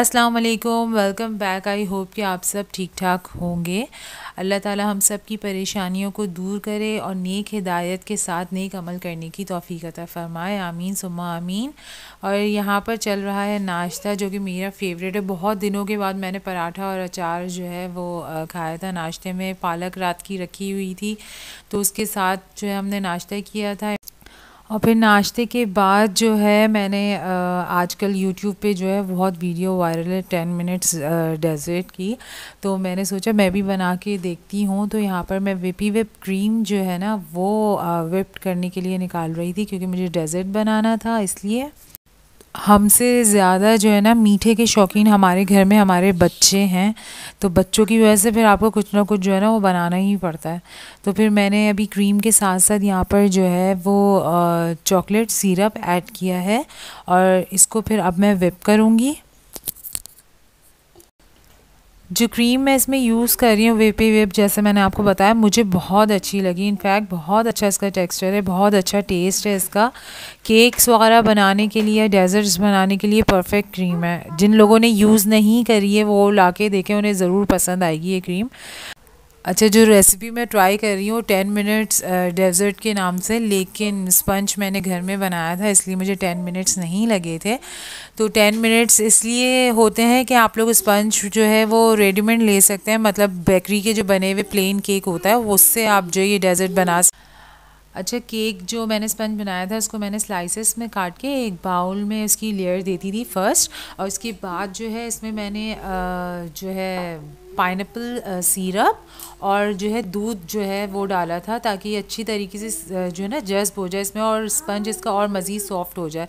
अस्सलाम वालेकुम welcome back I hope कि आप सब ठीक ठाक होंगे अल्लाह ताला हम सब की परेशानियों को दूर करे और नेक हिदायत के साथ नेक अमल करने की तोफ़ी अता फ़रमाए आमीन सुमा आमीन और यहाँ पर चल रहा है नाश्ता जो कि मेरा फेवरेट है बहुत दिनों के बाद मैंने पराठा और अचार जो है वो खाया था नाश्ते में पालक रात की रखी हुई थी तो उसके साथ जो है हमने नाश्ता किया था और फिर नाश्ते के बाद जो है मैंने आजकल यूट्यूब पे जो है बहुत वीडियो वायरल है टेन मिनट्स डेजर्ट की तो मैंने सोचा मैं भी बना के देखती हूँ तो यहाँ पर मैं विपी विप क्रीम जो है ना वो विप्ड करने के लिए निकाल रही थी क्योंकि मुझे डेजर्ट बनाना था इसलिए हमसे ज़्यादा जो है ना मीठे के शौकीन हमारे घर में हमारे बच्चे हैं तो बच्चों की वजह से फिर आपको कुछ ना कुछ जो है ना वो बनाना ही पड़ता है तो फिर मैंने अभी क्रीम के साथ साथ यहाँ पर जो है वो चॉकलेट सिरप ऐड किया है और इसको फिर अब मैं विप करूँगी जो क्रीम मैं इसमें यूज़ कर रही हूँ वेपी वेप जैसे मैंने आपको बताया मुझे बहुत अच्छी लगी इनफैक्ट बहुत अच्छा इसका टेक्सचर है बहुत अच्छा टेस्ट है इसका केक्स वगैरह बनाने के लिए डेजर्ट्स बनाने के लिए परफेक्ट क्रीम है जिन लोगों ने यूज़ नहीं करी है वो ला के देखें उन्हें ज़रूर पसंद आएगी ये क्रीम अच्छा जो रेसिपी मैं ट्राई कर रही हूँ टेन मिनट्स डेजर्ट के नाम से लेकिन स्पंज मैंने घर में बनाया था इसलिए मुझे टेन मिनट्स नहीं लगे थे तो टेन मिनट्स इसलिए होते हैं कि आप लोग स्पंज जो है वो रेडीमेड ले सकते हैं मतलब बेकरी के जो बने हुए प्लेन केक होता है उससे आप जो ये डेजर्ट बना सकते अच्छा केक जो मैंने स्पंज बनाया था इसको मैंने स्लाइसेस में काट के एक बाउल में इसकी लेयर देती थी फर्स्ट और उसके बाद जो है इसमें मैंने जो है पाइन सीरप और जो है दूध जो है वो डाला था ताकि अच्छी तरीके से जो है ना जज्ब हो जाए इसमें और स्पंज इसका और मज़ीद सॉफ्ट हो जाए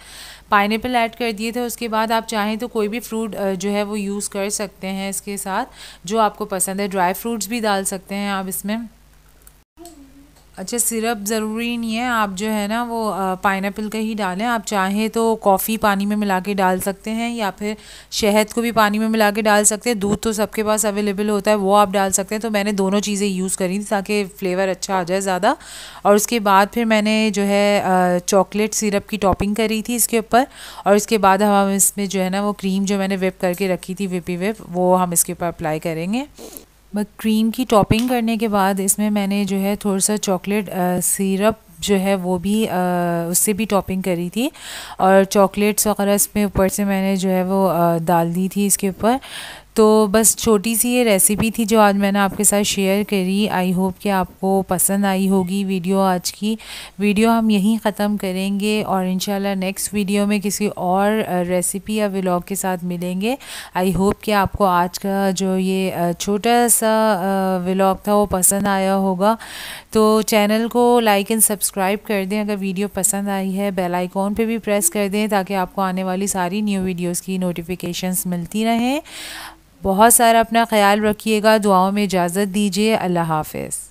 पाइन ऐड कर दिए थे उसके बाद आप चाहें तो कोई भी फ्रूट जो है वो यूज़ कर सकते हैं इसके साथ जो आपको पसंद है ड्राई फ्रूट्स भी डाल सकते हैं आप इसमें अच्छा सिरप ज़रूरी नहीं है आप जो है ना वो पाइन का ही डालें आप चाहें तो कॉफ़ी पानी में मिला के डाल सकते हैं या फिर शहद को भी पानी में मिला के डाल सकते हैं दूध तो सबके पास अवेलेबल होता है वो आप डाल सकते हैं तो मैंने दोनों चीज़ें यूज़ करी थी ताकि फ्लेवर अच्छा आ जाए ज़्यादा और उसके बाद फिर मैंने जो है चॉकलेट सिरप की टॉपिंग करी थी इसके ऊपर और इसके बाद हम इसमें जो है ना वो क्रीम जो मैंने विप करके रखी थी विपी विप वो हम इसके ऊपर अप्लाई करेंगे क्रीम की टॉपिंग करने के बाद इसमें मैंने जो है थोड़ा सा चॉकलेट सिरप जो है वो भी आ, उससे भी टॉपिंग करी थी और चॉकलेट्स वगैरह इसमें ऊपर से मैंने जो है वो आ, डाल दी थी इसके ऊपर तो बस छोटी सी ये रेसिपी थी जो आज मैंने आपके साथ शेयर करी आई होप कि आपको पसंद आई होगी वीडियो आज की वीडियो हम यहीं ख़त्म करेंगे और इन नेक्स्ट वीडियो में किसी और रेसिपी या व्लॉग के साथ मिलेंगे आई होप कि आपको आज का जो ये छोटा सा व्लॉग था वो पसंद आया होगा तो चैनल को लाइक एंड सब्सक्राइब कर दें अगर वीडियो पसंद आई है बेल आइकॉन भी प्रेस कर दें ताकि आपको आने वाली सारी न्यू वीडियोज़ की नोटिफिकेशन मिलती रहें बहुत सारा अपना ख्याल रखिएगा दुआओं में इजाज़त दीजिए अल्लाह हाफिज़